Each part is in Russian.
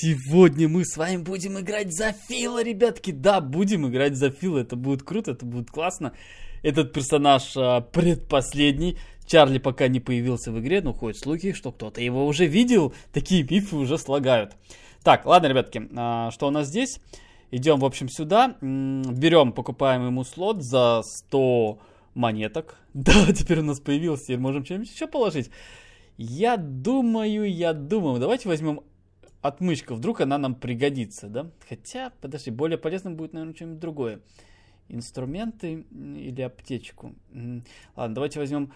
Сегодня мы с вами будем играть за Фила, ребятки. Да, будем играть за Фила. Это будет круто, это будет классно. Этот персонаж а, предпоследний. Чарли пока не появился в игре, но ходят слухи, что кто-то его уже видел. Такие мифы уже слагают. Так, ладно, ребятки, а, что у нас здесь? Идем, в общем, сюда. Берем, покупаем ему слот за 100 монеток. Да, теперь у нас появился, и можем что-нибудь еще положить. Я думаю, я думаю. Давайте возьмем отмычка, вдруг она нам пригодится, да? Хотя, подожди, более полезным будет, наверное, что-нибудь другое. Инструменты или аптечку. Ладно, давайте возьмем...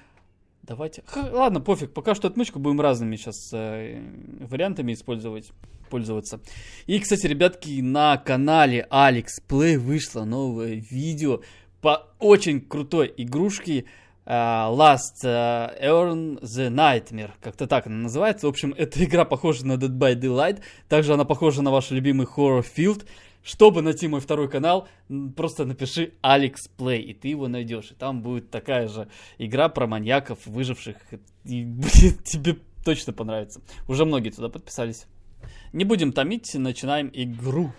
Давайте... Ха, ладно, пофиг, пока что отмычку будем разными сейчас э, вариантами использовать, пользоваться. И, кстати, ребятки, на канале Алекс Плей вышло новое видео по очень крутой игрушке Э, Last э, Earn the Nightmare, как-то так она называется. В общем, эта игра похожа на Dead by Daylight, также она похожа на ваш любимый Horror Field. Чтобы найти мой второй канал, просто напиши Alex Play, и ты его найдешь. И там будет такая же игра про маньяков, выживших. И, блин, тебе точно понравится. Уже многие туда подписались. Не будем томить, начинаем игру.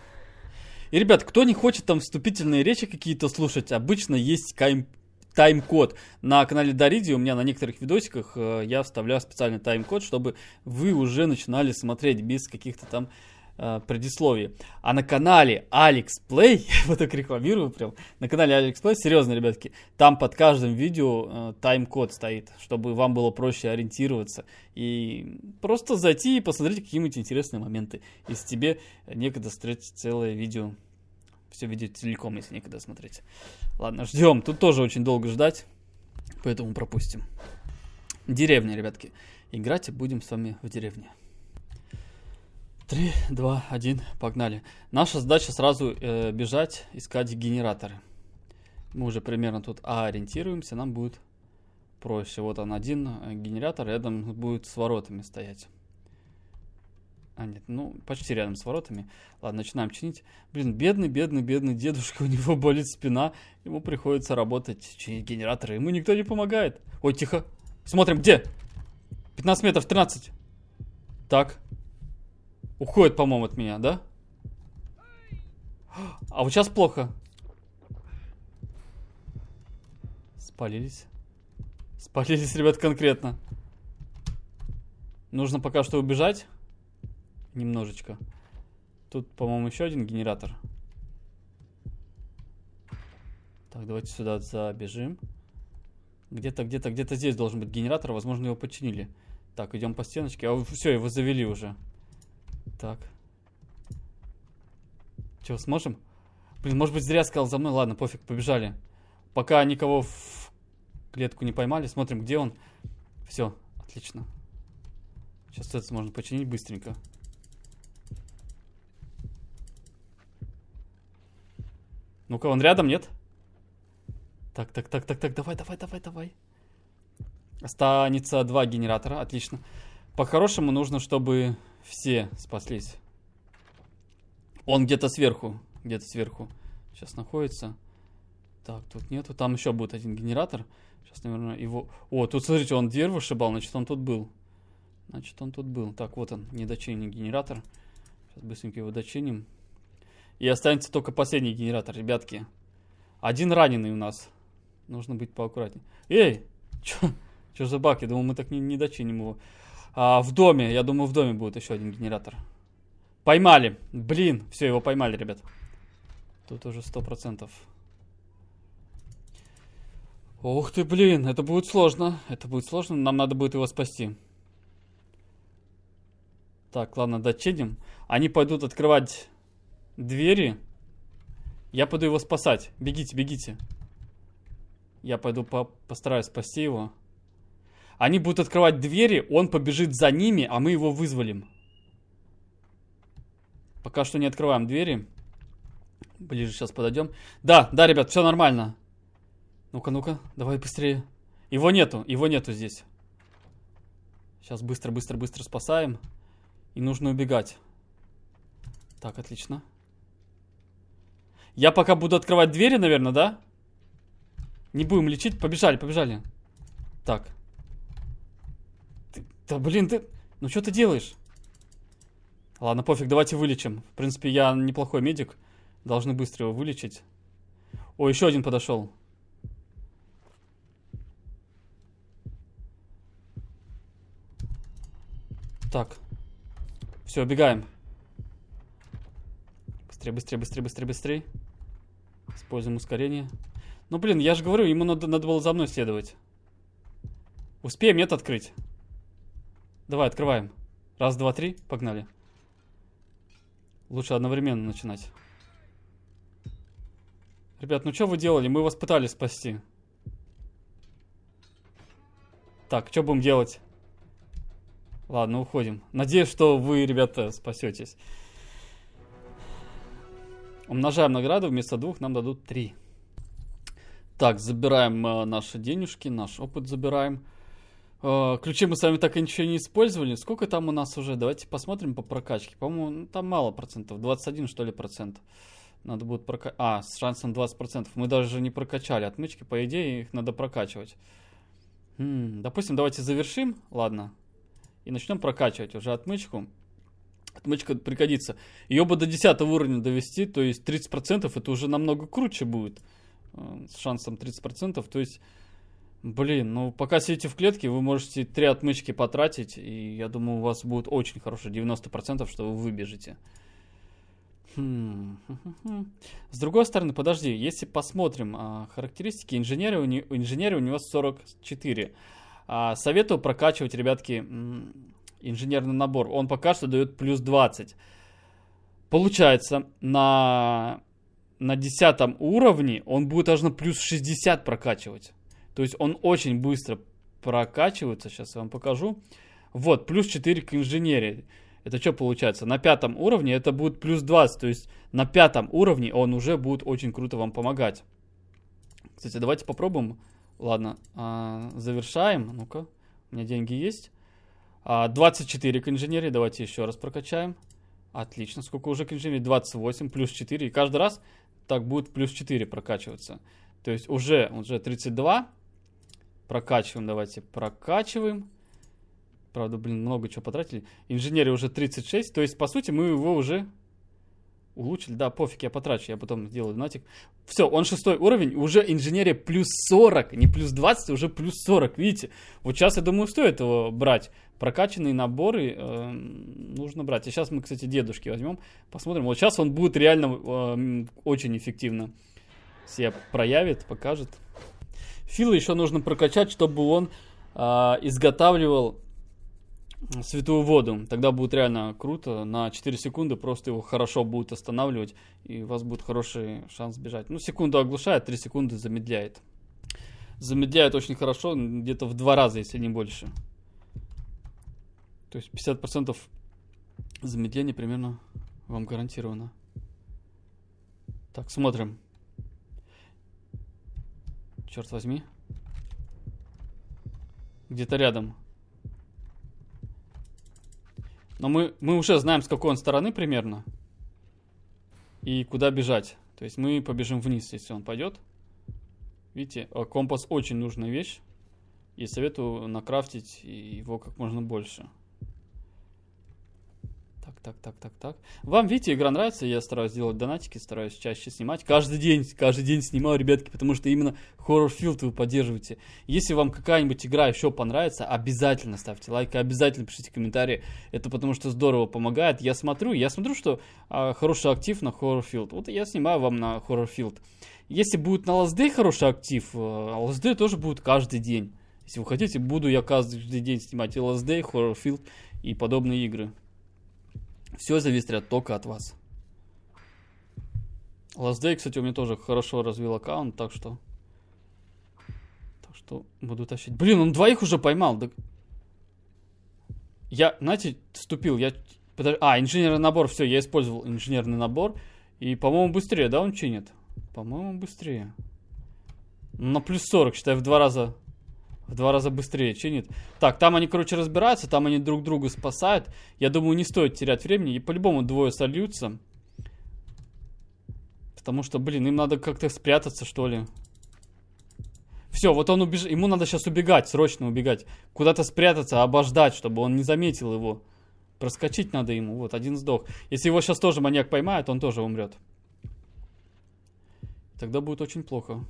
И, ребят, кто не хочет там вступительные речи какие-то слушать, обычно есть кайм тайм-код. На канале Дариди у меня на некоторых видосиках э, я вставляю специальный тайм-код, чтобы вы уже начинали смотреть без каких-то там э, предисловий. А на канале Алекс Плей, вот так рекламирую прям, на канале Алекс Плей, серьезно, ребятки, там под каждым видео э, тайм-код стоит, чтобы вам было проще ориентироваться. И просто зайти и посмотреть какие-нибудь интересные моменты, если тебе некогда встретить целое видео все видеть целиком, если некогда смотреть. Ладно, ждем. Тут тоже очень долго ждать, поэтому пропустим. Деревня, ребятки. Играть будем с вами в деревне. Три, два, один, погнали. Наша задача сразу э, бежать, искать генераторы. Мы уже примерно тут ориентируемся, нам будет проще. Вот он один э, генератор, рядом будет с воротами стоять. А, нет, ну, почти рядом с воротами. Ладно, начинаем чинить. Блин, бедный, бедный, бедный дедушка, у него болит спина. Ему приходится работать, чинить генераторы. Ему никто не помогает. Ой, тихо. Смотрим, где? 15 метров, 13. Так. Уходит, по-моему, от меня, да? А вот сейчас плохо. Спалились. Спалились, ребят, конкретно. Нужно пока что убежать немножечко. Тут, по-моему, еще один генератор. Так, давайте сюда забежим. Где-то, где-то, где-то здесь должен быть генератор. Возможно, его починили. Так, идем по стеночке. А, все, его завели уже. Так. Че, сможем? Блин, может быть, зря сказал за мной. Ладно, пофиг, побежали. Пока никого в клетку не поймали. Смотрим, где он. Все, отлично. Сейчас это можно починить быстренько. Ну-ка, он рядом, нет? Так, так, так, так, так, давай, давай, давай, давай. Останется два генератора, отлично. По-хорошему нужно, чтобы все спаслись. Он где-то сверху, где-то сверху сейчас находится. Так, тут нету, там еще будет один генератор. Сейчас, наверное, его... О, тут, смотрите, он дверь вышибал, значит, он тут был. Значит, он тут был. Так, вот он, недочиненный генератор. Сейчас быстренько его дочиним. И останется только последний генератор, ребятки. Один раненый у нас. Нужно быть поаккуратнее. Эй, чё, чё за баг? Я думал, мы так не, не дочиним его. А, в доме, я думаю, в доме будет еще один генератор. Поймали. Блин, все, его поймали, ребят. Тут уже сто процентов. Ух ты, блин, это будет сложно. Это будет сложно, нам надо будет его спасти. Так, ладно, дочиним. Они пойдут открывать двери. Я пойду его спасать. Бегите, бегите. Я пойду по постараюсь спасти его. Они будут открывать двери, он побежит за ними, а мы его вызволим. Пока что не открываем двери. Ближе сейчас подойдем. Да, да, ребят, все нормально. Ну-ка, ну-ка, давай быстрее. Его нету, его нету здесь. Сейчас быстро, быстро, быстро спасаем. И нужно убегать. Так, отлично. Я пока буду открывать двери, наверное, да? Не будем лечить. Побежали, побежали. Так. Ты, да блин, ты... Ну что ты делаешь? Ладно, пофиг, давайте вылечим. В принципе, я неплохой медик. Должны быстро его вылечить. О, еще один подошел. Так. Все, убегаем. Быстрее, быстрее, быстрее, быстрее, быстрее. Используем ускорение. Ну, блин, я же говорю, ему надо, надо было за мной следовать. Успеем, это открыть. Давай, открываем. Раз, два, три, погнали. Лучше одновременно начинать. Ребят, ну что вы делали? Мы вас пытались спасти. Так, что будем делать? Ладно, уходим. Надеюсь, что вы, ребята, спасетесь. Умножаем награду, вместо двух нам дадут три. Так, забираем э, наши денежки, наш опыт забираем. Э, ключи мы с вами так и ничего не использовали. Сколько там у нас уже? Давайте посмотрим по прокачке. По-моему, ну, там мало процентов. 21, что ли, процент. Надо будет прокачать. А, с шансом 20%. процентов. Мы даже не прокачали отмычки. По идее, их надо прокачивать. М допустим, давайте завершим. Ладно. И начнем прокачивать уже отмычку отмычка пригодится. Ее бы до 10 уровня довести, то есть 30% это уже намного круче будет. Э, с шансом 30%. То есть, блин, ну пока сидите в клетке, вы можете 3 отмычки потратить. И я думаю, у вас будет очень хорошее 90%, что вы выбежите. Хм, хм, хм. С другой стороны, подожди, если посмотрим а, характеристики, инженера, у, не, инженера у него 44. А, советую прокачивать, ребятки, инженерный набор, он пока что дает плюс 20. Получается, на, на 10 уровне он будет аж на плюс 60 прокачивать. То есть он очень быстро прокачивается. Сейчас я вам покажу. Вот, плюс 4 к инженерии. Это что получается? На пятом уровне это будет плюс 20. То есть на пятом уровне он уже будет очень круто вам помогать. Кстати, давайте попробуем. Ладно, а, завершаем. Ну-ка, у меня деньги есть. 24 а, к инженерии. Давайте еще раз прокачаем. Отлично. Сколько уже к инженерии? 28 плюс 4. И каждый раз так будет плюс 4 прокачиваться. То есть уже, уже 32. Прокачиваем, давайте прокачиваем. Правда, блин, много чего потратили. Инженерия уже 36. То есть, по сути, мы его уже Улучшили, да, пофиг, я потрачу, я потом сделаю донатик. Все, он шестой уровень, уже инженерия плюс 40, не плюс 20, уже плюс 40, видите? Вот сейчас, я думаю, стоит его брать. Прокачанные наборы э, нужно брать. И сейчас мы, кстати, дедушки возьмем, посмотрим. Вот сейчас он будет реально э, очень эффективно себя проявит, покажет. Фила еще нужно прокачать, чтобы он э, изготавливал святую воду. Тогда будет реально круто. На 4 секунды просто его хорошо будет останавливать, и у вас будет хороший шанс бежать. Ну, секунду оглушает, 3 секунды замедляет. Замедляет очень хорошо, где-то в два раза, если не больше. То есть 50% замедления примерно вам гарантировано. Так, смотрим. Черт возьми. Где-то рядом. Но мы, мы уже знаем, с какой он стороны примерно. И куда бежать. То есть мы побежим вниз, если он пойдет. Видите, э, компас очень нужная вещь. И советую накрафтить его как можно больше. Так, так, так, так, так. Вам, видите, игра нравится, я стараюсь делать донатики, стараюсь чаще снимать. Каждый день, каждый день снимаю, ребятки, потому что именно Horror Field вы поддерживаете. Если вам какая-нибудь игра еще понравится, обязательно ставьте лайк и обязательно пишите комментарии. Это потому что здорово помогает. Я смотрю, я смотрю, что а, хороший актив на Horror Field. Вот я снимаю вам на Horror Field. Если будет на ЛСД хороший актив, ЛСД э, тоже будут каждый день. Если вы хотите, буду я каждый день снимать ЛСД, Field и подобные игры. Все зависит только от вас. Last Day, кстати, у меня тоже хорошо развил аккаунт, так что... Так что буду тащить. Блин, он двоих уже поймал. Да... Я, знаете, вступил, я... Подож... А, инженерный набор, все, я использовал инженерный набор. И, по-моему, быстрее, да, он чинит? По-моему, быстрее. Ну, на плюс 40, считай, в два раза в два раза быстрее чинит. Так, там они, короче, разбираются, там они друг друга спасают. Я думаю, не стоит терять времени. И по-любому двое сольются. Потому что, блин, им надо как-то спрятаться, что ли. Все, вот он убежит. Ему надо сейчас убегать, срочно убегать. Куда-то спрятаться, обождать, чтобы он не заметил его. Проскочить надо ему. Вот, один сдох. Если его сейчас тоже маньяк поймает, он тоже умрет. Тогда будет очень плохо.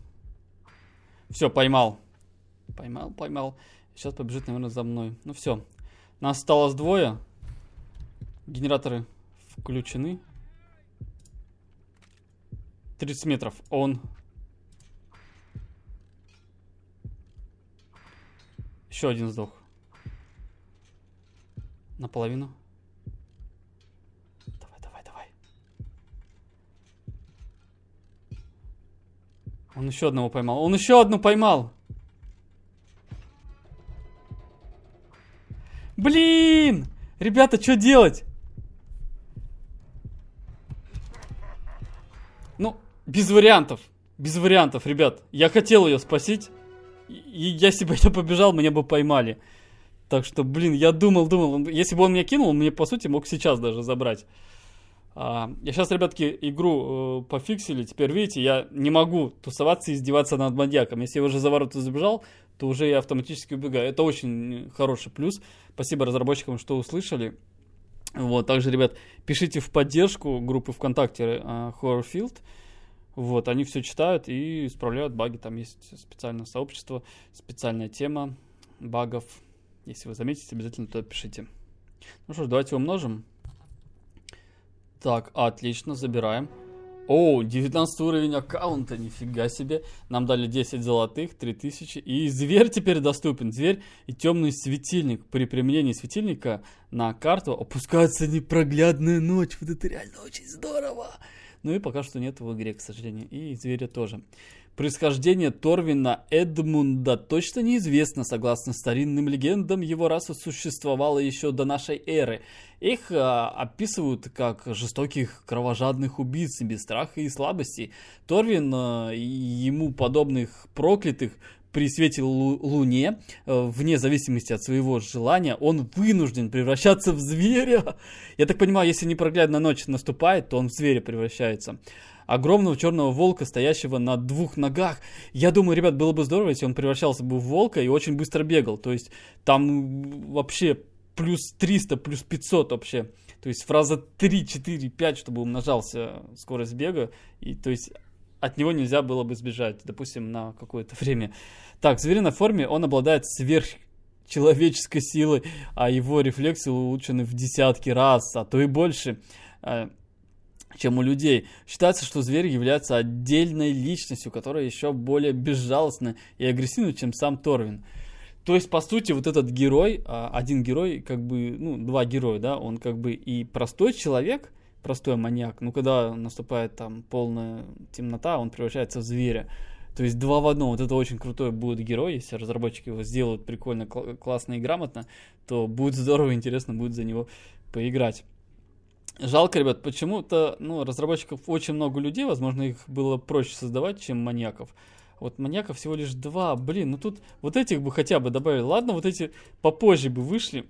Все, поймал. Поймал, поймал. Сейчас побежит, наверное, за мной. Ну все. Нас осталось двое. Генераторы включены. 30 метров. Он... Еще один сдох. Наполовину. Давай, давай, давай. Он еще одного поймал. Он еще одну поймал! Блин! Ребята, что делать? Ну, без вариантов. Без вариантов, ребят. Я хотел ее спасить. И я себе это побежал, меня бы поймали. Так что, блин, я думал, думал. Если бы он меня кинул, он мне, по сути, мог сейчас даже забрать. А, я сейчас, ребятки, игру э, пофиксили. Теперь, видите, я не могу тусоваться и издеваться над маньяком. Если я уже за ворота забежал, то уже я автоматически убегаю. Это очень э, хороший плюс. Спасибо разработчикам, что услышали. Вот, также, ребят, пишите в поддержку группы ВКонтакте э, Horrorfield. Вот, они все читают и исправляют баги. Там есть специальное сообщество, специальная тема багов. Если вы заметите, обязательно туда пишите. Ну что ж, давайте умножим. Так, отлично, забираем. О, 19 уровень аккаунта, нифига себе. Нам дали 10 золотых, 3000. И зверь теперь доступен. Зверь и темный светильник. При применении светильника на карту опускается непроглядная ночь. Вот это реально очень здорово. Ну и пока что нет в игре, к сожалению. И зверя тоже. Происхождение Торвина Эдмунда точно неизвестно. Согласно старинным легендам, его раса существовала еще до нашей эры. Их а, описывают как жестоких, кровожадных убийц без страха и слабости. Торвин а, ему подобных проклятых при свете лу луне, а, вне зависимости от своего желания, он вынужден превращаться в зверя. Я так понимаю, если непроглядная ночь наступает, то он в зверя превращается огромного черного волка, стоящего на двух ногах. Я думаю, ребят, было бы здорово, если он превращался бы в волка и очень быстро бегал. То есть там вообще плюс 300, плюс 500 вообще. То есть фраза 3, 4, 5, чтобы умножался скорость бега. И то есть от него нельзя было бы сбежать, допустим, на какое-то время. Так, в звериной форме он обладает сверхчеловеческой силой, а его рефлексы улучшены в десятки раз, а то и больше. Э, чем у людей. Считается, что зверь является отдельной личностью, которая еще более безжалостна и агрессивна, чем сам Торвин. То есть, по сути, вот этот герой, а, один герой, как бы, ну, два героя, да, он как бы и простой человек, простой маньяк, но когда наступает там полная темнота, он превращается в зверя. То есть два в одном. Вот это очень крутой будет герой, если разработчики его сделают прикольно, кл- классно и грамотно, то будет здорово, интересно будет за него поиграть. Жалко, ребят, почему-то ну, разработчиков очень много людей, возможно, их было проще создавать, чем маньяков. Вот маньяков всего лишь два, блин, ну тут вот этих бы хотя бы добавили. Ладно, вот эти попозже бы вышли.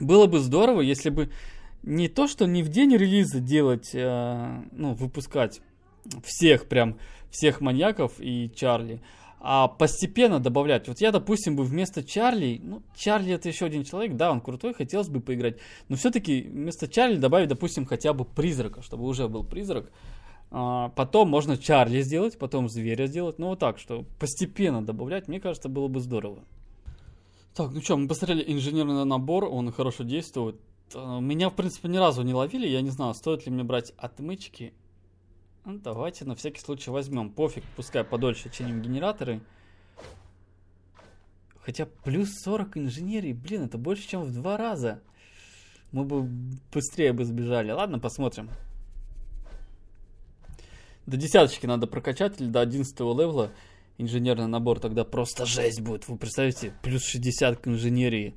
Было бы здорово, если бы не то, что не в день релиза делать, э, ну, выпускать всех прям, всех маньяков и Чарли, а постепенно добавлять. Вот я, допустим, бы вместо Чарли, ну, Чарли это еще один человек, да, он крутой, хотелось бы поиграть, но все-таки вместо Чарли добавить, допустим, хотя бы призрака, чтобы уже был призрак. А, потом можно Чарли сделать, потом зверя сделать, ну вот так, что постепенно добавлять, мне кажется, было бы здорово. Так, ну что, мы посмотрели инженерный набор, он хорошо действует. А, меня, в принципе, ни разу не ловили, я не знаю, стоит ли мне брать отмычки ну, давайте на всякий случай возьмем. Пофиг, пускай подольше чиним генераторы. Хотя плюс 40 инженерий, блин, это больше, чем в два раза. Мы бы быстрее бы сбежали. Ладно, посмотрим. До десяточки надо прокачать или до одиннадцатого левела инженерный набор тогда просто жесть будет. Вы представляете, плюс 60 к инженерии.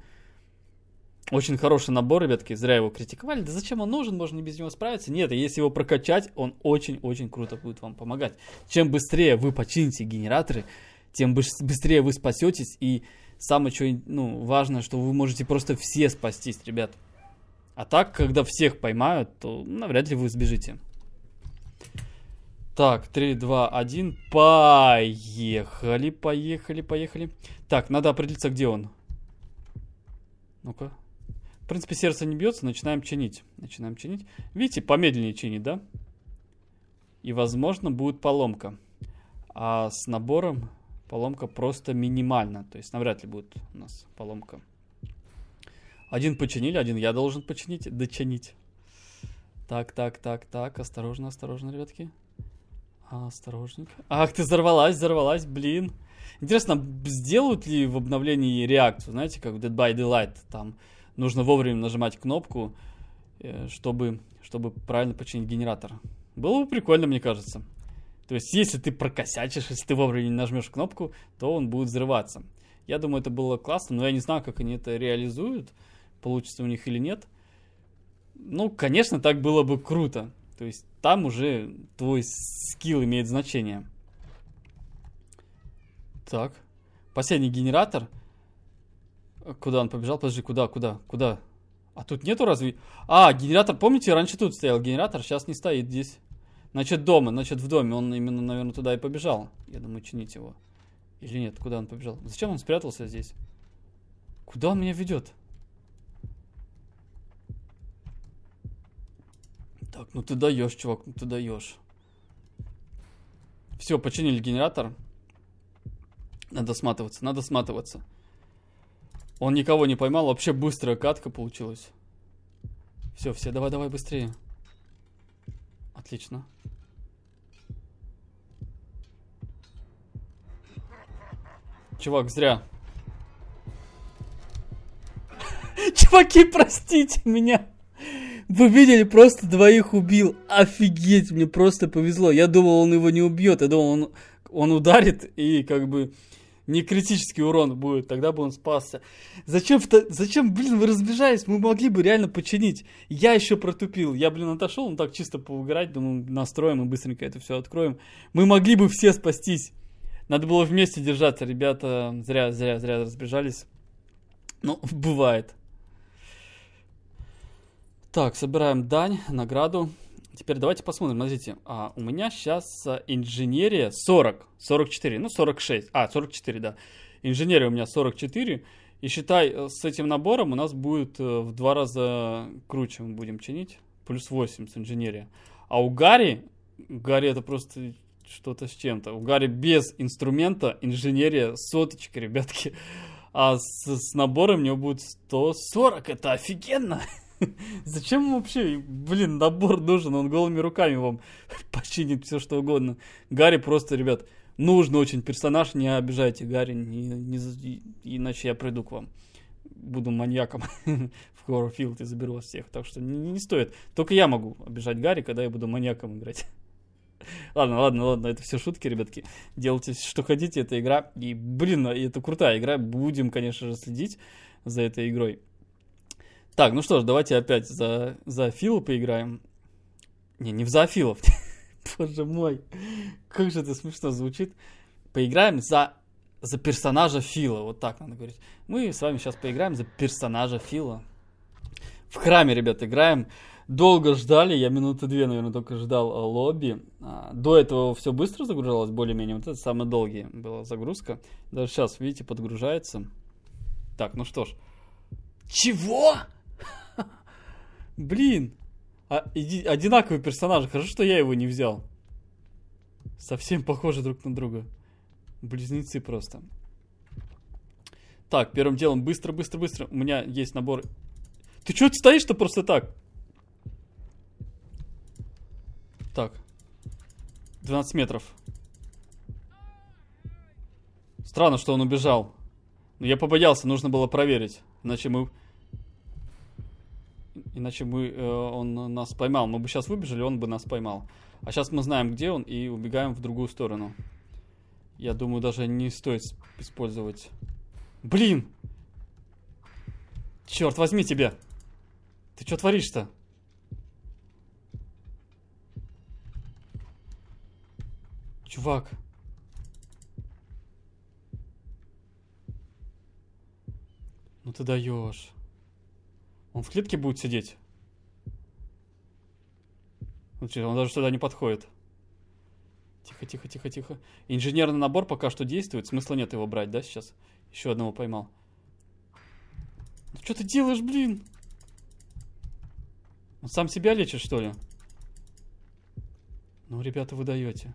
Очень хороший набор, ребятки, зря его критиковали. Да зачем он нужен, можно и без него справиться. Нет, если его прокачать, он очень-очень круто будет вам помогать. Чем быстрее вы почините генераторы, тем быстрее вы спасетесь. И самое что, ну, важное, что вы можете просто все спастись, ребят. А так, когда всех поймают, то навряд ли вы сбежите. Так, 3, 2, 1. Поехали, поехали, поехали. Так, надо определиться, где он. Ну-ка, в принципе, сердце не бьется, начинаем чинить. Начинаем чинить. Видите, помедленнее чинит, да? И, возможно, будет поломка. А с набором поломка просто минимальна. То есть, навряд ли будет у нас поломка. Один починили, один я должен починить, дочинить. Так, так, так, так. Осторожно, осторожно, ребятки. А, осторожненько. Ах, ты взорвалась, взорвалась, блин. Интересно, сделают ли в обновлении реакцию, знаете, как в Dead by Daylight, там нужно вовремя нажимать кнопку, э, чтобы, чтобы правильно починить генератор. Было бы прикольно, мне кажется. То есть, если ты прокосячишь, если ты вовремя не нажмешь кнопку, то он будет взрываться. Я думаю, это было классно, но я не знаю, как они это реализуют, получится у них или нет. Ну, конечно, так было бы круто. То есть, там уже твой скилл имеет значение. Так, последний генератор – Куда он побежал? Подожди, куда, куда, куда? А тут нету разве... А, генератор, помните, раньше тут стоял генератор, сейчас не стоит здесь. Значит, дома, значит, в доме. Он именно, наверное, туда и побежал. Я думаю, чинить его. Или нет, куда он побежал? Зачем он спрятался здесь? Куда он меня ведет? Так, ну ты даешь, чувак, ну ты даешь. Все, починили генератор. Надо сматываться, надо сматываться. Он никого не поймал, вообще быстрая катка получилась. Все, все, давай, давай, быстрее. Отлично. Чувак, зря. Чуваки, простите меня. Вы видели, просто двоих убил. Офигеть, мне просто повезло. Я думал, он его не убьет. Я думал, он, он ударит и как бы не критический урон будет, тогда бы он спасся. Зачем, зачем блин, вы разбежались? Мы могли бы реально починить. Я еще протупил. Я, блин, отошел, он ну, так чисто поугарать, думаю, настроим и быстренько это все откроем. Мы могли бы все спастись. Надо было вместе держаться, ребята. Зря, зря, зря разбежались. Ну, бывает. Так, собираем дань, награду. Теперь давайте посмотрим, смотрите, а, у меня сейчас а, инженерия 40, 44, ну 46, а, 44, да. Инженерия у меня 44, и считай, э, с этим набором у нас будет э, в два раза круче мы будем чинить, плюс 8 с инженерия. А у Гарри, Гарри это просто что-то с чем-то, у Гарри без инструмента инженерия соточка, ребятки. А с, с набором у него будет 140, это офигенно! Зачем вообще, блин, набор нужен? Он голыми руками вам починит все что угодно. Гарри просто, ребят, нужно очень персонаж, не обижайте Гарри, не, не, иначе я приду к вам. Буду маньяком в Хоррорфилд и заберу вас всех. Так что не, не стоит. Только я могу обижать Гарри, когда я буду маньяком играть. Ладно, ладно, ладно, это все шутки, ребятки. Делайте, что хотите, это игра. И, блин, это крутая игра. Будем, конечно же, следить за этой игрой. Так, ну что ж, давайте опять за, за Фила поиграем. Не, не в зоофилов. Боже мой, как же это смешно звучит. Поиграем за, за персонажа Фила, вот так надо говорить. Мы с вами сейчас поиграем за персонажа Фила. В храме, ребят, играем. Долго ждали, я минуты две, наверное, только ждал э, лобби. А, до этого все быстро загружалось, более-менее. Вот это самая долгая была загрузка. Даже сейчас, видите, подгружается. Так, ну что ж. Чего? Блин. А, иди, одинаковый персонаж. Хорошо, что я его не взял. Совсем похожи друг на друга. Близнецы просто. Так, первым делом быстро, быстро, быстро. У меня есть набор. Ты что стоишь-то просто так? Так. 12 метров. Странно, что он убежал. Но я побоялся, нужно было проверить. Иначе мы Иначе бы э, он нас поймал. Мы бы сейчас выбежали, он бы нас поймал. А сейчас мы знаем, где он, и убегаем в другую сторону. Я думаю, даже не стоит использовать... Блин! Черт возьми тебя! Ты что творишь-то? Чувак. Ну ты даешь. Он в клетке будет сидеть? он даже сюда не подходит. Тихо, тихо, тихо, тихо. Инженерный набор пока что действует. Смысла нет его брать, да, сейчас? Еще одного поймал. Ну что ты делаешь, блин? Он сам себя лечит, что ли? Ну, ребята, вы даете.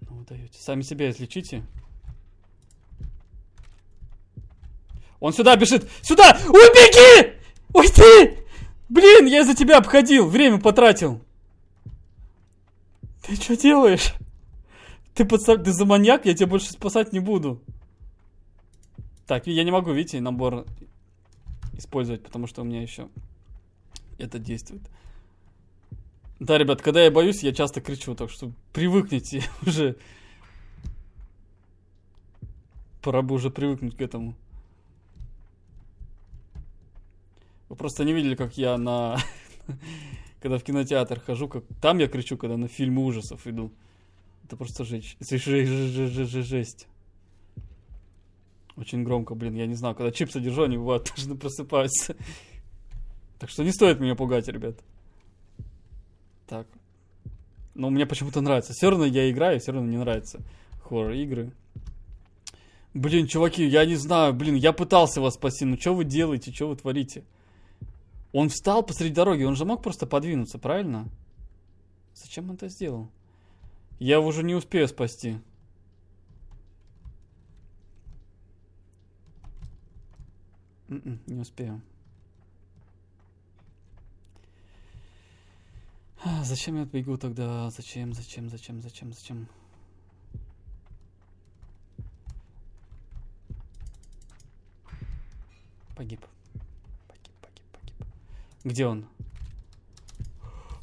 Ну, вы даете. Сами себя излечите. Он сюда бежит. Сюда! Убеги! Уйди! Блин, я за тебя обходил, время потратил. Ты что делаешь? Ты, подстав... ты за маньяк, я тебя больше спасать не буду. Так, я не могу, видите, набор использовать, потому что у меня еще это действует. Да, ребят, когда я боюсь, я часто кричу, так что привыкните уже. Пора бы уже привыкнуть к этому. Вы просто не видели, как я на... когда в кинотеатр хожу, как там я кричу, когда на фильмы ужасов иду. Это просто жесть. Жесть. Очень громко, блин, я не знал, когда чипсы держу, они бывают тоже просыпаются. Так что не стоит меня пугать, ребят. Так. Но ну, мне почему-то нравится. Все равно я играю, все равно не нравится хоррор-игры. Блин, чуваки, я не знаю, блин, я пытался вас спасти, но что вы делаете, что вы творите? Он встал посреди дороги, он же мог просто подвинуться, правильно? Зачем он это сделал? Я его уже не успею спасти. М-м, не успею. А, зачем я бегу тогда? Зачем, зачем, зачем, зачем, зачем? Погиб. Где он?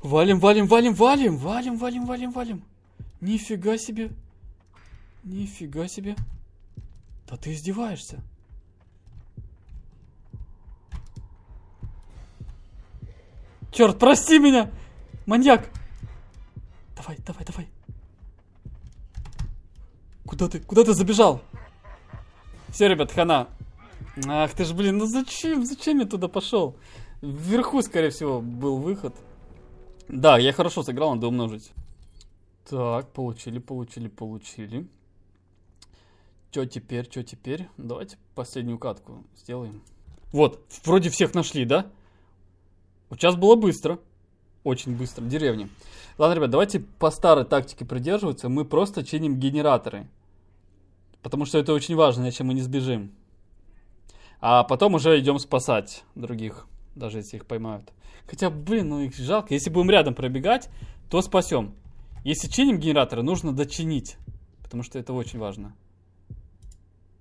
Валим, валим, валим, валим, валим, валим, валим, валим. Нифига себе. Нифига себе. Да ты издеваешься. Черт, прости меня! Маньяк! Давай, давай, давай. Куда ты? Куда ты забежал? Все, ребят, хана. Ах ты ж, блин, ну зачем? Зачем я туда пошел? Вверху, скорее всего, был выход. Да, я хорошо сыграл, надо умножить. Так, получили, получили, получили. Что теперь, что теперь? Давайте последнюю катку сделаем. Вот, вроде всех нашли, да? Вот сейчас было быстро. Очень быстро, деревня. Ладно, ребят, давайте по старой тактике придерживаться. Мы просто чиним генераторы. Потому что это очень важно, иначе мы не сбежим. А потом уже идем спасать других даже если их поймают. Хотя, блин, ну их жалко. Если будем рядом пробегать, то спасем. Если чиним генераторы, нужно дочинить. Потому что это очень важно.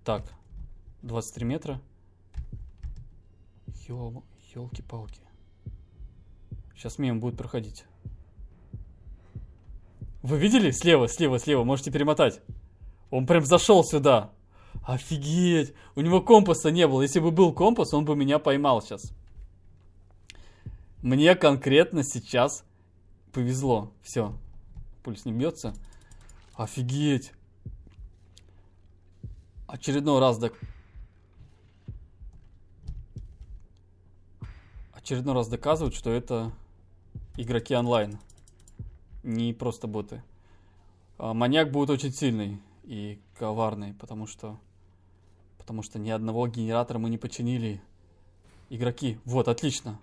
Так. 23 метра. Ёл, елки-палки. Сейчас мимо будет проходить. Вы видели? Слева, слева, слева. Можете перемотать. Он прям зашел сюда. Офигеть. У него компаса не было. Если бы был компас, он бы меня поймал сейчас. Мне конкретно сейчас повезло. Все, пульс не бьется. Офигеть. Очередной раз до... Очередной раз доказывают, что это игроки онлайн. Не просто боты. А маньяк будет очень сильный и коварный, потому что... Потому что ни одного генератора мы не починили. Игроки. Вот, отлично.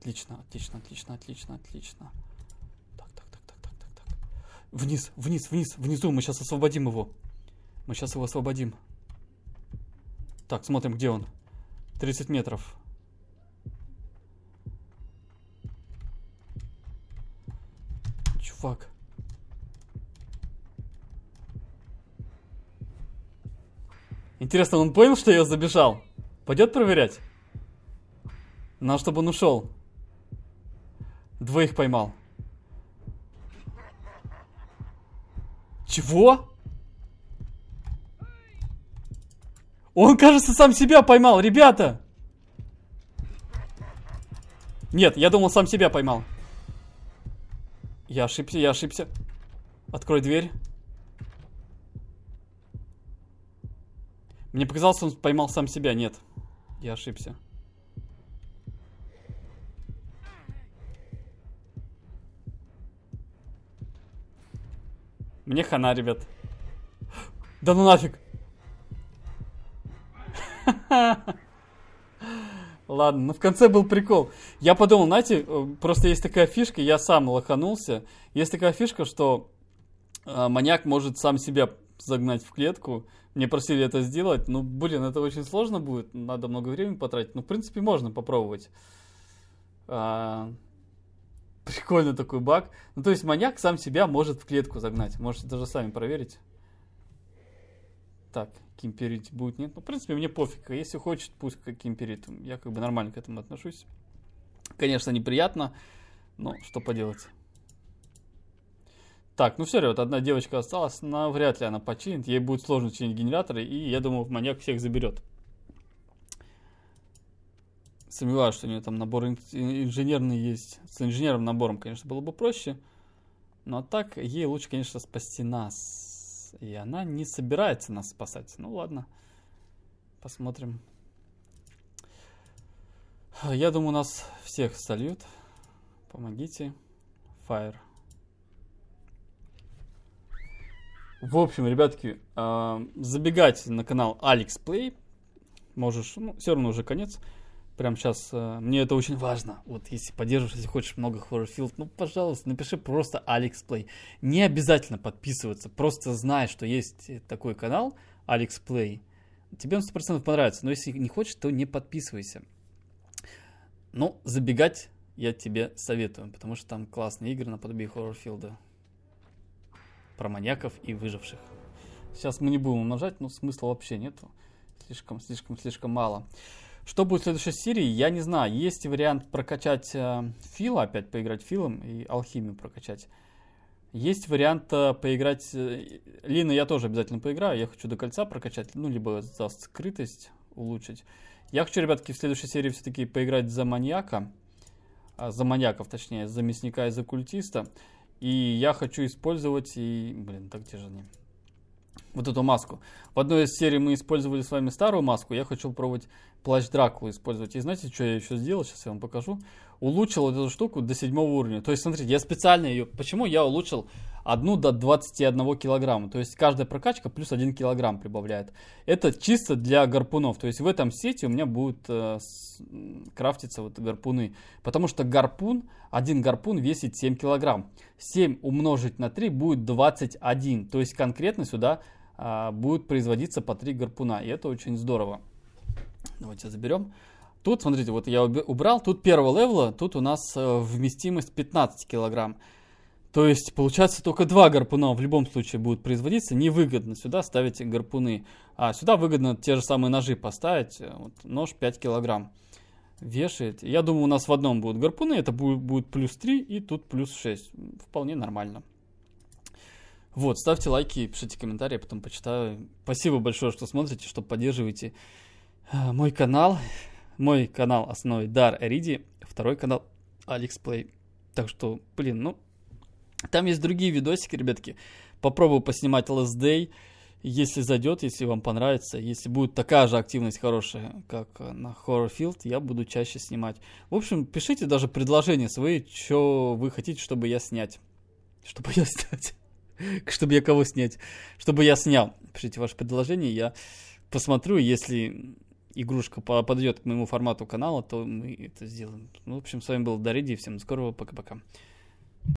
Отлично, отлично, отлично, отлично, отлично. Так, так, так, так, так, так, так. Вниз, вниз, вниз, внизу. Мы сейчас освободим его. Мы сейчас его освободим. Так, смотрим, где он. 30 метров. Чувак. Интересно, он понял, что я забежал? Пойдет проверять? Надо, чтобы он ушел. Двоих поймал. Чего? Он, кажется, сам себя поймал, ребята! Нет, я думал, сам себя поймал. Я ошибся, я ошибся. Открой дверь. Мне показалось, он поймал сам себя. Нет, я ошибся. Мне хана, ребят. Да ну нафиг. Ладно, ну в конце был прикол. Я подумал, знаете, э, просто есть такая фишка, я сам лоханулся. Есть такая фишка, что э, маньяк может сам себя загнать в клетку. Мне просили это сделать. Ну, блин, это очень сложно будет. Надо много времени потратить. Ну, в принципе, можно попробовать. А, Прикольно такой баг. Ну, то есть маньяк сам себя может в клетку загнать. Можете даже сами проверить. Так, кемперить будет, нет? Ну, в принципе, мне пофиг. Если хочет, пусть как кемперит. Я как бы нормально к этому отношусь. Конечно, неприятно, но что поделать. Так, ну все, вот одна девочка осталась, но вряд ли она починит. Ей будет сложно чинить генераторы, и я думаю, маньяк всех заберет. Сомневаюсь, что у нее там набор инженерный есть. С инженерным набором, конечно, было бы проще. Но так ей лучше, конечно, спасти нас. И она не собирается нас спасать. Ну ладно, посмотрим. Я думаю, нас всех сольют. Помогите. Fire. В общем, ребятки, а, забегать на канал Алекс Плей. Можешь, ну, все равно уже конец прям сейчас, э, мне это очень важно. Вот если поддерживаешь, если хочешь много Horrorfield, ну, пожалуйста, напиши просто Алекс Плей. Не обязательно подписываться, просто знай, что есть э, такой канал Алекс Плей. Тебе он 100% понравится, но если не хочешь, то не подписывайся. Но ну, забегать я тебе советую, потому что там классные игры на наподобие Horrorfield. Про маньяков и выживших. Сейчас мы не будем умножать, но смысла вообще нету. Слишком, слишком, слишком мало. Что будет в следующей серии, я не знаю. Есть вариант прокачать э, Фила, опять поиграть Филом и Алхимию прокачать. Есть вариант э, поиграть... Э, Лина я тоже обязательно поиграю. Я хочу до кольца прокачать, ну, либо за скрытость улучшить. Я хочу, ребятки, в следующей серии все-таки поиграть за маньяка. А, за маньяков, точнее, за мясника и за культиста. И я хочу использовать и... Блин, так где же они? Вот эту маску. В одной из серий мы использовали с вами старую маску. Я хочу пробовать плащ Дракулы использовать. И знаете, что я еще сделал? Сейчас я вам покажу. Улучшил вот эту штуку до седьмого уровня. То есть, смотрите, я специально ее... Почему я улучшил одну до 21 килограмма? То есть, каждая прокачка плюс 1 килограмм прибавляет. Это чисто для гарпунов. То есть, в этом сети у меня будут э, с... крафтиться вот гарпуны. Потому что гарпун, один гарпун весит 7 килограмм. 7 умножить на 3 будет 21. То есть, конкретно сюда э, будет производиться по 3 гарпуна. И это очень здорово. Давайте заберем. Тут, смотрите, вот я убрал, тут первого левела, тут у нас э, вместимость 15 килограмм. То есть, получается, только два гарпуна в любом случае будут производиться. Невыгодно сюда ставить гарпуны. А сюда выгодно те же самые ножи поставить. Э, вот, нож 5 килограмм вешает. Я думаю, у нас в одном будут гарпуны. Это будет, будет плюс 3 и тут плюс 6. Вполне нормально. Вот, ставьте лайки, пишите комментарии, потом почитаю. Спасибо большое, что смотрите, что поддерживаете. А, мой канал, мой канал основной Дар Эриди, второй канал Алекс Плей. Так что, блин, ну, там есть другие видосики, ребятки. Попробую поснимать Day, если зайдет, если вам понравится. Если будет такая же активность хорошая, как э, на Horror Field, я буду чаще снимать. В общем, пишите даже предложения свои, что вы хотите, чтобы я снять. Чтобы я снять. Чтобы я кого снять. Чтобы я снял. Пишите ваши предложения, я посмотрю, если игрушка подойдет к моему формату канала, то мы это сделаем. Ну, в общем, с вами был Дариди, всем скорого, пока-пока.